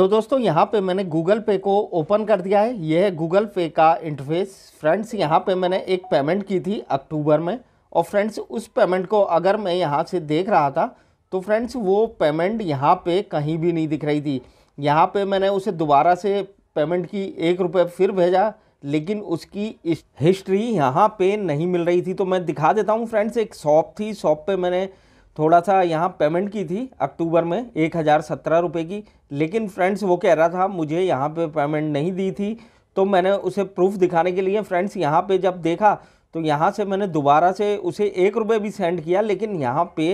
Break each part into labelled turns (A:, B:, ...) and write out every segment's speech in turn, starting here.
A: तो दोस्तों यहाँ पे मैंने गूगल पे को ओपन कर दिया है यह है गूगल पे का इंटरफेस फ्रेंड्स यहाँ पे मैंने एक पेमेंट की थी अक्टूबर में और फ्रेंड्स उस पेमेंट को अगर मैं यहाँ से देख रहा था तो फ्रेंड्स वो पेमेंट यहाँ पे कहीं भी नहीं दिख रही थी यहाँ पे मैंने उसे दोबारा से पेमेंट की एक रुपये फिर भेजा लेकिन उसकी हिस्ट्री यहाँ पर नहीं मिल रही थी तो मैं दिखा देता हूँ फ्रेंड्स एक शॉप थी शॉप पर मैंने थोड़ा सा यहाँ पेमेंट की थी अक्टूबर में एक हज़ार सत्रह रुपये की लेकिन फ्रेंड्स वो कह रहा था मुझे यहाँ पे पेमेंट नहीं दी थी तो मैंने उसे प्रूफ दिखाने के लिए फ्रेंड्स यहाँ पे जब देखा तो यहाँ से मैंने दोबारा से उसे एक रुपये भी सेंड किया लेकिन यहाँ पे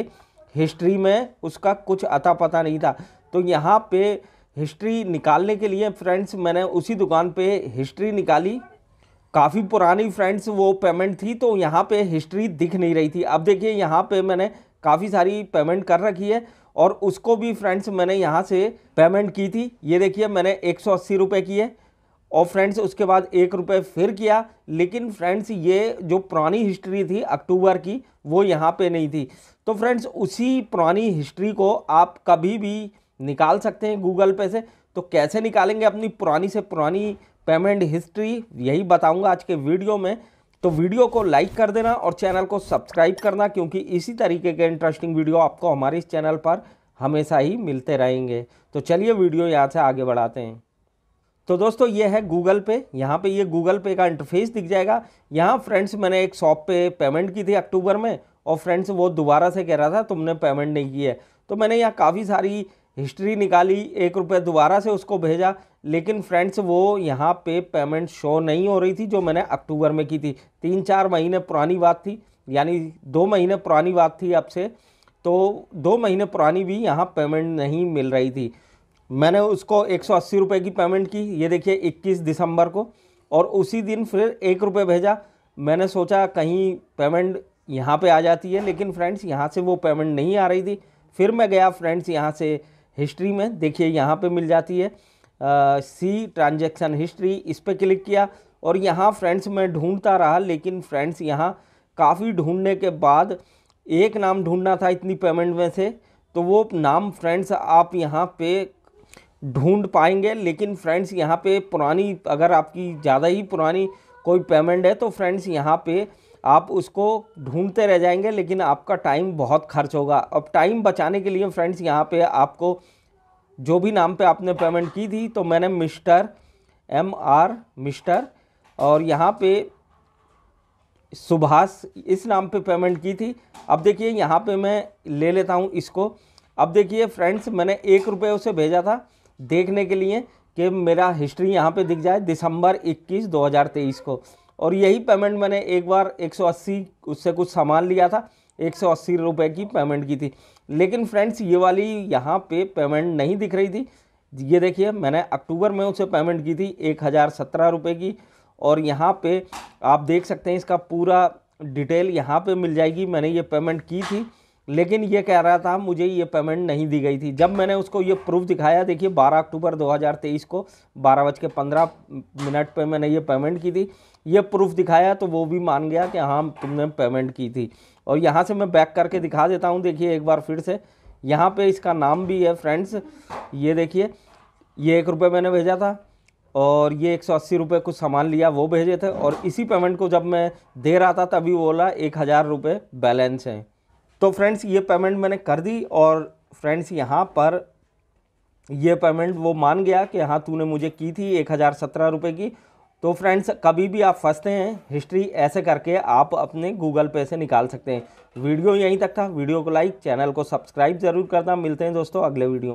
A: हिस्ट्री में उसका कुछ अता पता नहीं था तो यहाँ पर हिस्ट्री निकालने के लिए फ्रेंड्स मैंने उसी दुकान पर हिस्ट्री निकाली काफ़ी पुरानी फ्रेंड्स वो पेमेंट थी तो यहाँ पे हिस्ट्री दिख नहीं रही थी अब देखिए यहाँ पे मैंने काफ़ी सारी पेमेंट कर रखी है और उसको भी फ्रेंड्स मैंने यहाँ से पेमेंट की थी ये देखिए मैंने एक सौ अस्सी रुपये की है और फ्रेंड्स उसके बाद एक रुपये फिर किया लेकिन फ्रेंड्स ये जो पुरानी हिस्ट्री थी अक्टूबर की वो यहाँ पे नहीं थी तो फ्रेंड्स उसी पुरानी हिस्ट्री को आप कभी भी निकाल सकते हैं गूगल पे से तो कैसे निकालेंगे अपनी पुरानी से पुरानी पेमेंट हिस्ट्री यही बताऊंगा आज के वीडियो में तो वीडियो को लाइक कर देना और चैनल को सब्सक्राइब करना क्योंकि इसी तरीके के इंटरेस्टिंग वीडियो आपको हमारे इस चैनल पर हमेशा ही मिलते रहेंगे तो चलिए वीडियो यहाँ से आगे बढ़ाते हैं तो दोस्तों ये है गूगल पे यहाँ पे ये गूगल पे का इंटरफेस दिख जाएगा यहाँ फ्रेंड्स मैंने एक शॉप पे पेमेंट की थी अक्टूबर में और फ्रेंड्स वो दोबारा से कह रहा था तुमने पेमेंट नहीं की है तो मैंने यहाँ काफ़ी सारी हिस्ट्री निकाली एक रुपये दोबारा से उसको भेजा लेकिन फ्रेंड्स वो यहाँ पे पेमेंट शो नहीं हो रही थी जो मैंने अक्टूबर में की थी तीन चार महीने पुरानी बात थी यानी दो महीने पुरानी बात थी आपसे तो दो महीने पुरानी भी यहाँ पेमेंट नहीं मिल रही थी मैंने उसको एक सौ अस्सी रुपये की पेमेंट की ये देखिए इक्कीस दिसंबर को और उसी दिन फिर एक रुपये भेजा मैंने सोचा कहीं पेमेंट यहाँ पे आ जाती है लेकिन फ्रेंड्स यहाँ से वो पेमेंट नहीं आ रही थी फिर मैं गया फ्रेंड्स यहाँ से हिस्ट्री में देखिए यहाँ पे मिल जाती है सी ट्रांजैक्शन हिस्ट्री इस पर क्लिक किया और यहाँ फ्रेंड्स मैं ढूंढता रहा लेकिन फ्रेंड्स यहाँ काफ़ी ढूंढने के बाद एक नाम ढूंढना था इतनी पेमेंट में से तो वो नाम फ्रेंड्स आप यहाँ पे ढूंढ पाएंगे लेकिन फ्रेंड्स यहाँ पे पुरानी अगर आपकी ज़्यादा ही पुरानी कोई पेमेंट है तो फ्रेंड्स यहाँ पे आप उसको ढूंढते रह जाएंगे लेकिन आपका टाइम बहुत खर्च होगा अब टाइम बचाने के लिए फ्रेंड्स यहाँ पे आपको जो भी नाम पे आपने पेमेंट की थी तो मैंने मिस्टर एम आर मिस्टर और यहाँ पे सुभाष इस नाम पे पेमेंट की थी अब देखिए यहाँ पे मैं ले लेता हूँ इसको अब देखिए फ्रेंड्स मैंने एक रुपये उसे भेजा था देखने के लिए कि मेरा हिस्ट्री यहाँ पे दिख जाए दिसंबर 21 2023 को और यही पेमेंट मैंने एक बार 180 उससे कुछ सामान लिया था एक सौ अस्सी रुपये की पेमेंट की थी लेकिन फ्रेंड्स ये वाली यहाँ पे पेमेंट नहीं दिख रही थी ये देखिए मैंने अक्टूबर में उसे पेमेंट की थी एक हज़ार सत्रह रुपये की और यहाँ पे आप देख सकते हैं इसका पूरा डिटेल यहाँ पे मिल जाएगी मैंने ये पेमेंट की थी लेकिन ये कह रहा था मुझे ये पेमेंट नहीं दी गई थी जब मैंने उसको ये प्रूफ दिखाया देखिए 12 अक्टूबर 2023 को बारह बज के पंद्रह मिनट पे मैंने ये पेमेंट की थी ये प्रूफ दिखाया तो वो भी मान गया कि हाँ तुमने पेमेंट की थी और यहाँ से मैं बैक करके दिखा देता हूँ देखिए एक बार फिर से यहाँ पर इसका नाम भी है फ्रेंड्स ये देखिए ये एक रुपये मैंने भेजा था और ये एक सौ अस्सी रुपये कुछ सामान लिया वो भेजे थे और इसी पेमेंट को जब मैं दे रहा था तभी बोला एक हज़ार रुपये बैलेंस हैं तो फ्रेंड्स ये पेमेंट मैंने कर दी और फ्रेंड्स यहाँ पर ये पेमेंट वो मान गया कि हाँ तूने मुझे की थी एक हज़ार सत्रह रुपये की तो फ्रेंड्स कभी भी आप फंसते हैं हिस्ट्री ऐसे करके आप अपने गूगल पे से निकाल सकते हैं वीडियो यहीं तक था वीडियो को लाइक चैनल को सब्सक्राइब जरूर करना मिलते हैं दोस्तों अगले वीडियो